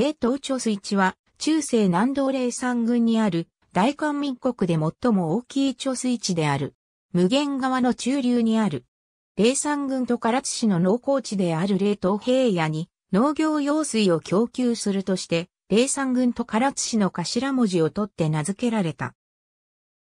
冷凍貯水池は、中世南道霊山群にある、大韓民国で最も大きい貯水池である。無限川の中流にある。霊山群と唐津市の農耕地である冷凍平野に、農業用水を供給するとして、霊山群と唐津市の頭文字を取って名付けられた。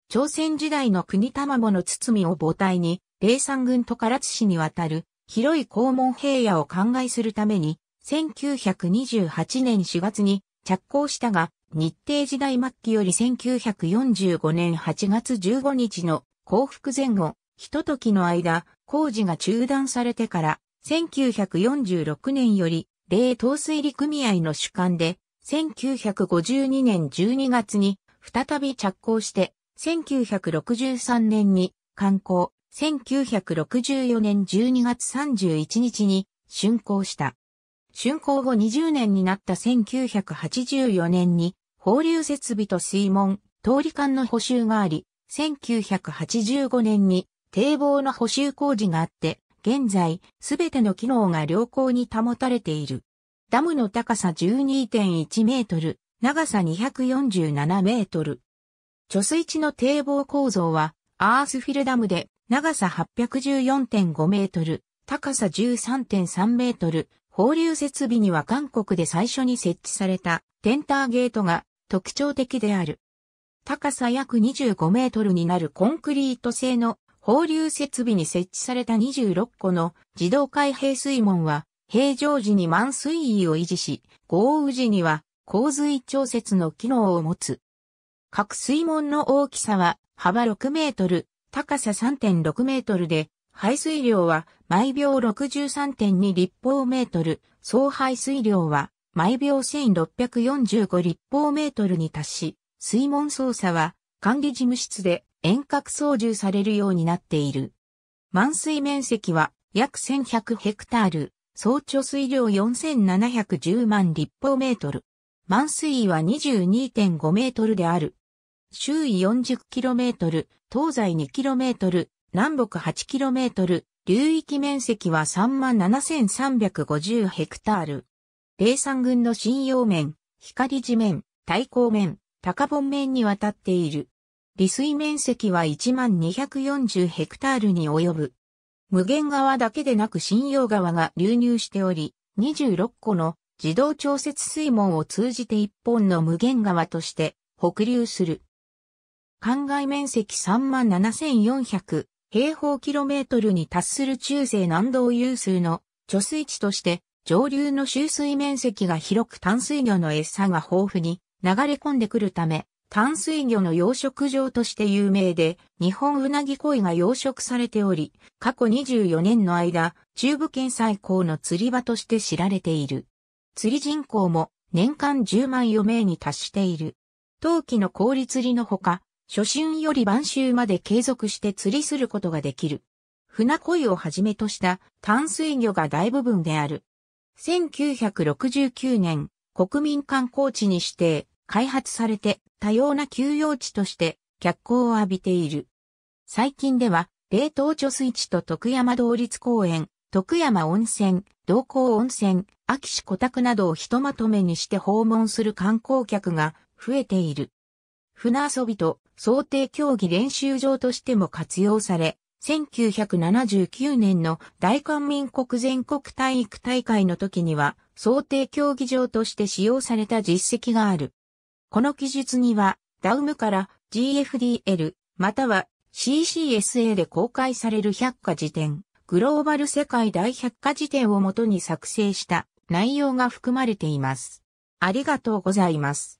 朝鮮時代の国卵の包みを母体に、霊山群と唐津市に渡る広い黄門平野を灌漑するために、1928年4月に着工したが、日程時代末期より1945年8月15日の幸福前後、ひと時の間、工事が中断されてから、1946年より、冷凍水利組合の主管で、1952年12月に再び着工して、1963年に観光、1964年12月31日に竣工した。竣工後20年になった1984年に、放流設備と水門、通り管の補修があり、1985年に堤防の補修工事があって、現在、すべての機能が良好に保たれている。ダムの高さ12.1メートル、長さ247メートル。貯水池の堤防構造は、アースフィルダムで、長さ814.5メートル、高さ13.3メートル、放流設備には韓国で最初に設置されたテンターゲートが特徴的である。高さ約25メートルになるコンクリート製の放流設備に設置された26個の自動開閉水門は平常時に満水位を維持し、豪雨時には洪水調節の機能を持つ。各水門の大きさは幅6メートル、高さ3.6メートルで排水量は毎秒63.2立方メートル、総排水量は毎秒1645立方メートルに達し、水門操作は管理事務室で遠隔操縦されるようになっている。満水面積は約1100ヘクタール、総貯水量4710万立方メートル。満水位は22.5メートルである。周囲4 0トル、東西2トル、南北 8km、流域面積は37,350ヘクタール。霊山群の信用面、光地面、太光面、高本面にわたっている。利水面積は1240ヘクタールに及ぶ。無限川だけでなく信用川が流入しており、26個の自動調節水門を通じて一本の無限川として北流する。灌漑面積37,400平方キロメートルに達する中世南道有数の貯水池として、上流の収水面積が広く淡水魚の餌が豊富に流れ込んでくるため、淡水魚の養殖場として有名で、日本うなぎ鯉が養殖されており、過去24年の間、中部県最高の釣り場として知られている。釣り人口も年間10万余名に達している。陶器の氷釣りのほか、初春より晩秋まで継続して釣りすることができる。船恋をはじめとした淡水魚が大部分である。1969年、国民観光地に指定、開発されて多様な休養地として脚光を浴びている。最近では、冷凍貯水池と徳山同立公園、徳山温泉、同光温泉、秋市小宅などをひとまとめにして訪問する観光客が増えている。船遊びと想定競技練習場としても活用され、1979年の大韓民国全国体育大会の時には、想定競技場として使用された実績がある。この記述には、ダウムから GFDL、または CCSA で公開される百科辞典、グローバル世界大百科辞典をもとに作成した内容が含まれています。ありがとうございます。